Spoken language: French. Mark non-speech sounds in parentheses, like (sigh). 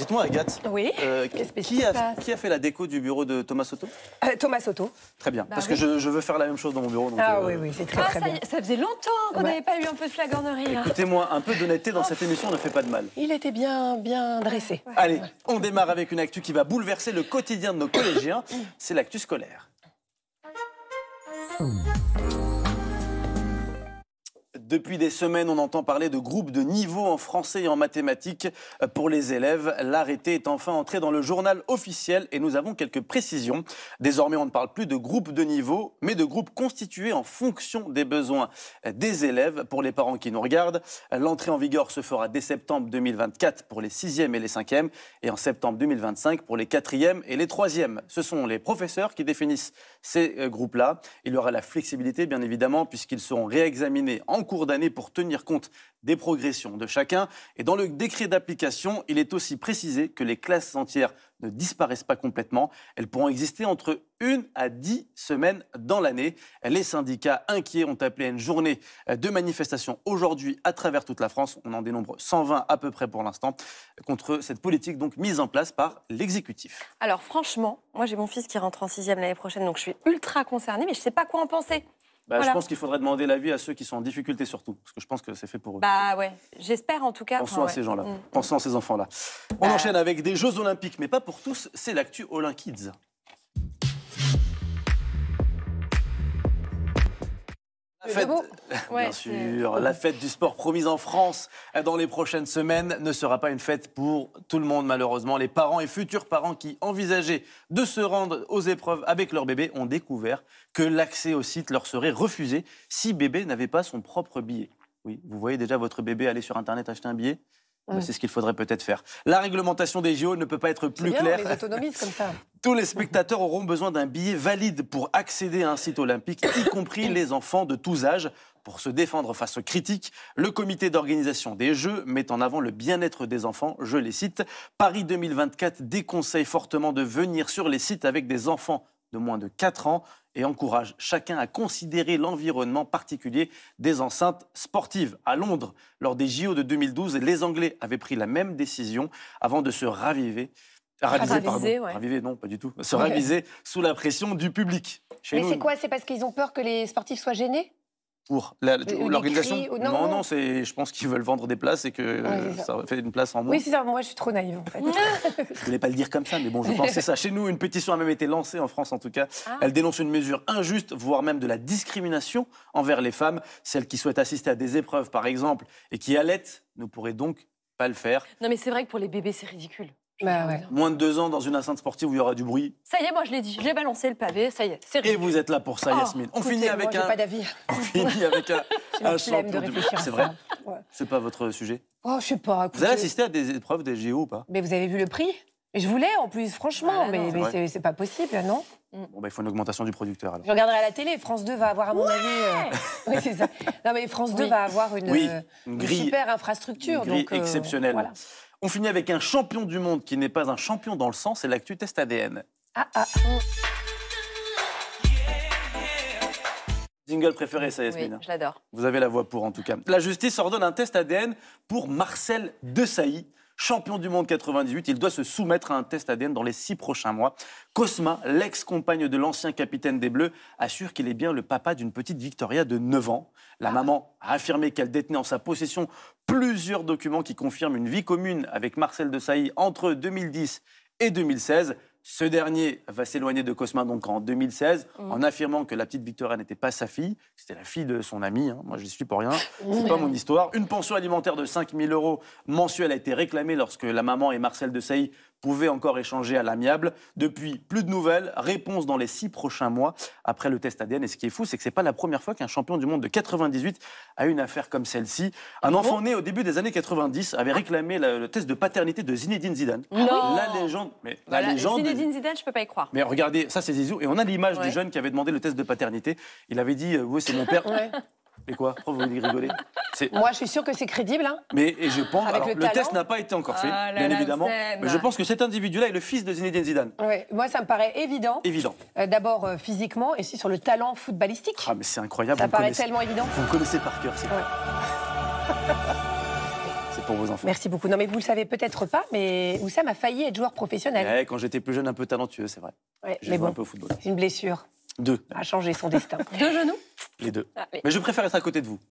Dites-moi, Agathe, oui, euh, qui, a, fait la déco du bureau de Thomas Soto euh, Thomas Soto. Très bien, bah parce que je, veux faire la même chose dans mon bureau. ah euh, oui, oui, c'est très, ah, très ça, bien. Ça faisait longtemps qu'on n'avait pas eu un peu de flagornerie. Hein. Écoutez-moi, un peu d'honnêteté dans oh. cette émission ne fait pas de mal. Il était bien, bien dressé. Allez, on démarre avec une actu qui va bouleverser le quotidien de nos collégiens. Mm. c'est l'actu scolaire. Mm. Depuis des semaines, on entend parler de groupes de niveau en français et en mathématiques pour les élèves. L'arrêté est enfin entré dans le journal officiel et nous avons quelques précisions. Désormais, on ne parle plus de groupes de niveau, mais de groupes constitués en fonction des besoins des élèves. Pour les parents qui nous regardent, l'entrée en vigueur se fera dès septembre 2024 pour les 6e et les 5e et en septembre 2025 pour les 4e et les 3e. Ce sont les professeurs qui définissent ces groupes-là. Il y aura la flexibilité, bien évidemment, puisqu'ils seront réexaminés en cours d'année pour tenir compte des progressions de chacun. Et dans le décret d'application, il est aussi précisé que les classes entières ne disparaissent pas complètement. Elles pourront exister entre une à 10 semaines dans l'année. Les syndicats inquiets ont appelé à une journée de manifestation aujourd'hui à travers toute la France. On en dénombre 120 à peu près pour l'instant contre cette politique donc mise en place par l'exécutif. Alors franchement, moi j'ai mon fils qui rentre en sixième l'année prochaine, donc je suis ultra concernée, mais je ne sais pas quoi en penser. Bah, je pense qu'il faudrait demander l'avis à ceux qui sont en difficulté surtout, parce que je pense que c'est fait pour eux. Bah ouais, j'espère en tout cas. Pensons à ces gens-là, mm. à ces enfants-là. On bah. enchaîne avec des Jeux Olympiques, mais pas pour tous, c'est l'actu Kids. (laughs) la fête du sport promise en France euh, dans les prochaines semaines ne sera pas une fête pour tout le monde, malheureusement. Les parents et futurs parents qui envisageaient de se rendre aux épreuves avec leur bébé ont découvert que l'accès au site leur serait refusé si bébé n'avait pas son propre billet. Oui, vous voyez déjà votre bébé aller sur Internet acheter un billet bah, c'est ce qu'il faudrait peut-être faire. La réglementation des JO ne peut pas être plus claire. comme ça. (laughs) Tous les spectateurs auront besoin d'un billet valide pour accéder à un site olympique, y compris les enfants de tous âges. Pour se défendre face aux critiques, le comité d'organisation des Jeux met en avant le bien-être des enfants. Je les cite. Paris 2024 déconseille fortement de venir sur les sites avec des enfants de moins de 4 ans et encourage chacun à considérer l'environnement particulier des enceintes sportives. À Londres, lors des JO de 2012, les Anglais avaient pris la même décision avant de se raviver. Raviser, non, pas du tout. Se (laughs) raviser sous la pression du public. Mais c'est quoi C'est parce qu'ils ont peur que les sportifs soient gênés pour l'organisation. Non, non, c'est, je pense qu'ils veulent vendre des places et que ça. fait une place en moins. Oui, c'est ça. Moi, je suis trop naïve, en fait. (laughs) je voulais pas le dire comme ça, mais bon, je pense ça. Chez nous, une pétition a même été lancée, en France en tout cas. Ah. Elle dénonce une mesure injuste, voire même de la discrimination envers les femmes. Celles qui souhaitent assister à des épreuves, par exemple, et qui allaitent, ne pourraient donc pas le faire. Non, mais c'est vrai que pour les bébés, c'est ridicule. Bah Moins de deux ans dans une enceinte sportive où il y aura du bruit. Ça y est, moi je l'ai dit, j'ai balancé le pavé, ça y est, c'est Et vous êtes là pour ça, oh, Yasmine. (laughs) On finit, avec un... pas (laughs) d'avis. on finit avec un. On finit avec un. C'est vrai. Ouais. C'est pas votre sujet. Oh, je sais pas. Vous avez assisté à des épreuves des JO ou pas Mais vous avez vu le prix Je voulais en plus, franchement, ah mais, mais c'est pas possible, non Bon, bah, il faut une augmentation du producteur. Alors. Je regarderai à la télé. France 2 va avoir, à mon avis. Euh, (laughs) oui, c'est ça. Non, mais France 2 va avoir une, euh, une, super infrastructure. Euh, exceptionnelle. On finit avec un champion du monde qui n'est pas un champion dans le sang, c'est l'actu test ADN. Ah, ah, Jingle préféré, ça, Yasmine. Oui, je l'adore. Vous avez la voix pour, en tout cas. La justice ordonne un test ADN pour Marcel Desailly champion du monde 98. Il doit se soumettre à un test ADN dans les six prochains mois. Cosma, l'ex-compagne de l'ancien capitaine des Bleus, assure qu'il est bien le papa d'une petite Victoria de 9 ans. La ah. maman a affirmé qu'elle détenait en sa possession plusieurs documents qui confirment une vie commune avec Marcel de entre 2010 et 2016. Ce dernier va s'éloigner de Cosma donc en 2016 mm. en affirmant que la petite Victoria n'était pas sa fille, c'était la fille de son ami. Hein. Moi, je ne suis pour rien. n'est (laughs) pas mon histoire. Une pension alimentaire de 5 000 euros mensuelle a été réclamée lorsque la maman et Marcel de pouvait encore échanger à l'amiable. Depuis, plus de nouvelles. réponses dans les six prochains mois après le test ADN. Et ce qui est fou, c'est que n'est pas la première fois qu'un champion du monde de 98 a eu une affaire comme celle-ci. Un ah enfant né au début des années 90 avait réclamé le test de paternité de Zinedine Zidane. Non. Ah la légende. Mais la légende. Zinedine Zidane, je peux pas y croire. Mais regardez, ça c'est Zizou. Et on a l'image du jeune qui avait demandé le test de paternité. Il avait dit, euh, oui, c'est mon père. Et quoi oh, vous voulez rigoler Moi, je suis sûr que c'est crédible. Hein. mais je pense. que le, test n'a pas été encore fait, ah bien évidemment. Mais je pense que cet individu-là est le fils de Zinedine Zidane. moi, ça me paraît évident. Évident. Euh, d'abord euh, physiquement et si sur le talent footballistique. Ah, mais c'est incroyable. Ça paraît tellement évident. Vous me connaissez par cœur, c'est vrai. (laughs) C'est pour vos enfants. Merci beaucoup. Non, mais vous le savez peut-être pas, mais Oussam a failli être joueur professionnel. Ouais, quand j'étais plus jeune, un peu talentueux, c'est vrai. Ouais, J'ai bon, un peu au football. Une blessure. Deux. À changé son destin. deux genoux Les deux. Ah mais je préfère être à côté de vous.